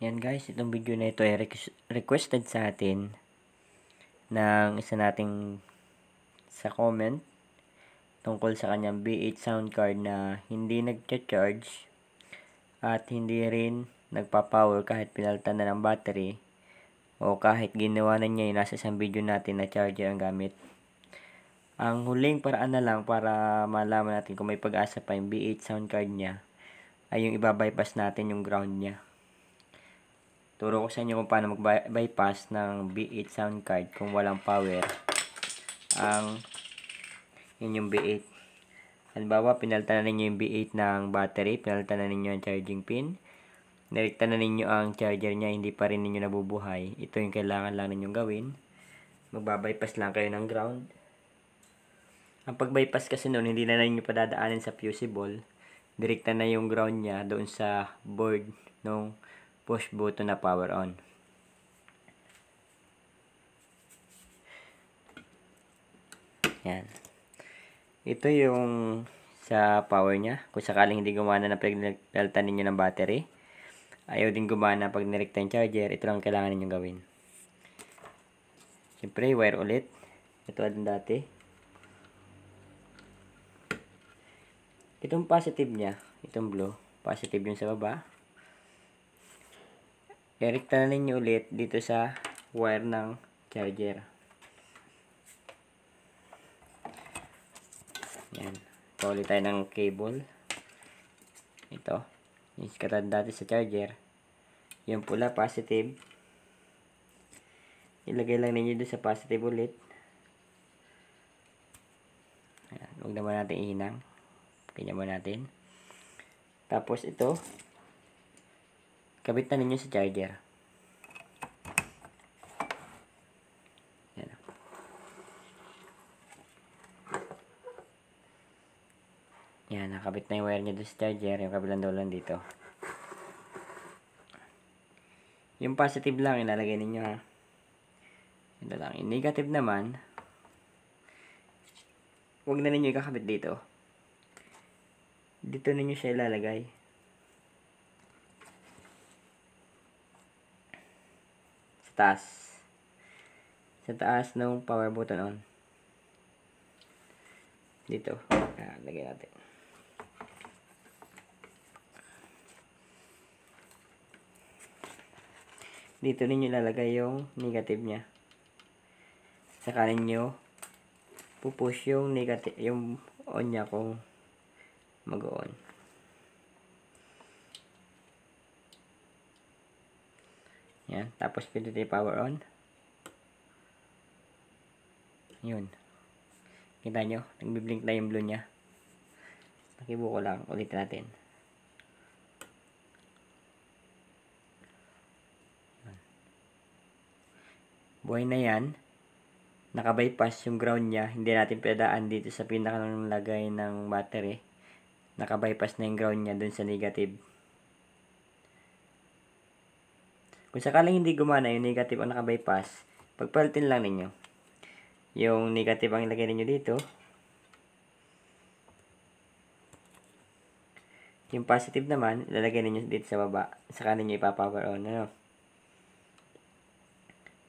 Yan guys, itong video na ito ay requested sa atin ng isa nating sa comment tungkol sa kanyang B8 sound card na hindi nagcha-charge at hindi rin nagpa-power kahit pinalitan na ng battery o kahit ginawa na niya yung nasa isang video natin na charger ang gamit. Ang huling paraan na lang para malaman natin kung may pag-asa pa yung B8 sound card niya ay yung ibabypass natin yung ground niya. Turo ko sa inyo kung paano mag-bypass ng B8 sound card kung walang power. Ang yun yung B8. Halimbawa, pinalitan na ninyo yung B8 ng battery, pinalitan na ninyo ang charging pin, nirekta na ninyo ang charger niya, hindi pa rin ninyo nabubuhay. Ito yung kailangan lang ninyong gawin. Mag-bypass lang kayo ng ground. Ang pag-bypass kasi noon, hindi na ninyo padadaanin sa fusible. Direkta na yung ground niya doon sa board nung no? push button na power on. Yan. Ito yung sa power niya. Kung sakaling hindi gumana na pag ninyo ng battery, ayaw din gumana pag nirekta yung charger, ito lang kailangan ninyong gawin. Siyempre, wire ulit. Ito din dati. Itong positive niya, itong blue, positive yung sa baba i-recta na ninyo ulit dito sa wire ng charger. Yan. Ito ulit tayo ng cable. Ito. Yung katad dati sa charger. Yung pula, positive. Ilagay lang ninyo doon sa positive ulit. Ayan. Huwag naman natin ihinang. Kanya mo natin. Tapos ito. Kabit na ninyo sa charger. Yan. Yan, nakabit na yung wire nyo doon sa charger. Yung kabilang dulo dito. Yung positive lang, inalagay ninyo ha. Ito lang. Yung negative naman, huwag na ninyo ikakabit dito. Dito ninyo siya ilalagay. taas. Sa taas ng power button on. Dito. Ah, lagyan natin. Dito ninyo lalagay yung negative niya. Saka ninyo pupush yung negative, yung on niya kung mag-on. Yan. Tapos, pwede tayo power on. Yun. Kita nyo? Nagbiblink na yung blue niya. Nakibuko lang. Ulit natin. Buhay na yan. Nakabypass yung ground niya. Hindi natin pwedaan dito sa pinakalang lagay ng battery. Nakabypass na yung ground niya dun sa negative. Kung sakaling hindi gumana yung negative ang nakabypass, pagpalitin lang ninyo. Yung negative ang ilagay ninyo dito. Yung positive naman, ilalagay ninyo dito sa baba. Saka ninyo ipapower on. Ano?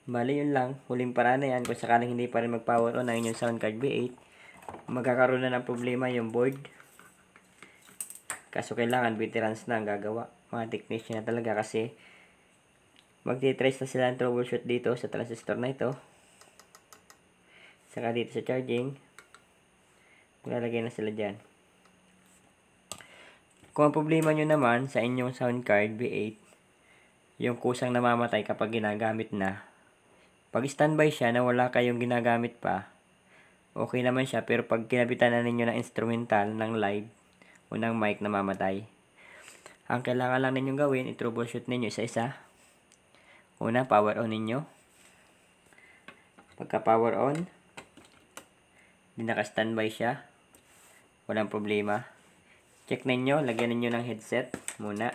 Bali yun lang. Huling paraan yan. Kung sakaling hindi pa rin mag-power on ang inyong sound card V8, magkakaroon na ng problema yung board. Kaso kailangan veterans na ang gagawa. Mga technician na talaga kasi magtitrace na sila ng troubleshoot dito sa transistor na ito. Saka dito sa charging, maglalagay na sila dyan. Kung ang problema nyo naman sa inyong sound card V8, yung kusang namamatay kapag ginagamit na, pag standby siya na wala kayong ginagamit pa, okay naman siya pero pag kinabitan na ninyo ng instrumental, ng live, o ng mic namamatay, ang kailangan lang ninyong gawin, i-troubleshoot ninyo isa-isa Una, power on ninyo. Pagka power on, hindi naka-standby siya. Walang problema. Check ninyo, lagyan ninyo ng headset muna.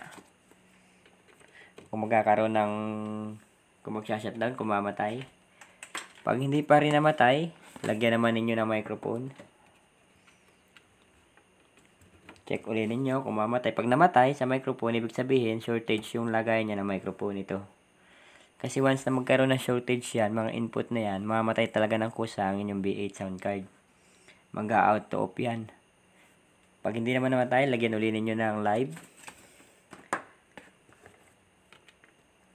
Kung magkakaroon ng, kung magsha-shutdown, kung mamatay. Pag hindi pa rin namatay, lagyan naman ninyo ng microphone. Check ulit ninyo kung mamatay. Pag namatay sa microphone, ibig sabihin, shortage yung lagay niya ng microphone ito. Kasi once na magkaroon ng shortage yan, mga input na yan, mamatay talaga ng kusangin yung B8 sound card. Mag-out to off yan. Pag hindi naman namatay, lagyan uli ninyo ng live.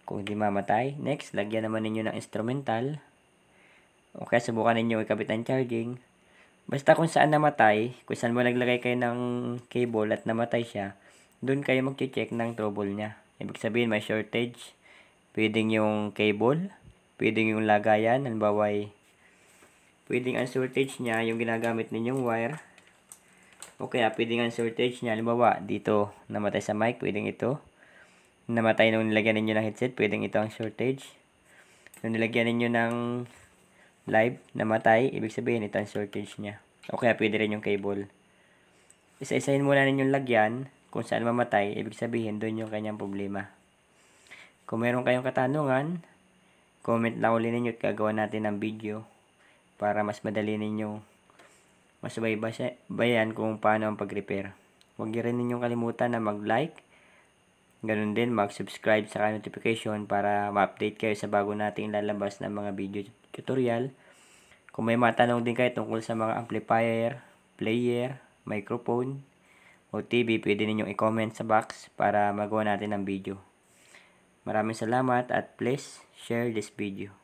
Kung hindi mamatay, next, lagyan naman ninyo ng instrumental. O kaya subukan ninyo ikabit ng charging. Basta kung saan namatay, kung saan mo naglagay kayo ng cable at namatay siya, doon kayo magche-check ng trouble niya. Ibig sabihin, may shortage Pwedeng yung cable, pwedeng yung lagayan, halimbawa ay pwedeng ang shortage niya yung ginagamit ninyong wire. O kaya pwedeng ang shortage niya, halimbawa dito namatay sa mic, pwedeng ito. Namatay nung nilagyan ninyo ng headset, pwedeng ito ang shortage. Nung nilagyan ninyo ng live, namatay, ibig sabihin ito ang shortage niya. O kaya pwede rin yung cable. Isa-isahin muna ninyong lagyan kung saan mamatay, ibig sabihin doon yung kanyang problema. Kung meron kayong katanungan, comment lang ulit ninyo at gagawa natin ng video para mas madali ninyo masubaybayan kung paano ang pag-repair. Huwag niyo rin ninyong kalimutan na mag-like, ganun din mag-subscribe sa notification para ma-update kayo sa bago nating lalabas na mga video tutorial. Kung may matanong din kayo tungkol sa mga amplifier, player, microphone, o TV, pwede ninyong i-comment sa box para magawa natin ng video. Maraming salamat at please share this video.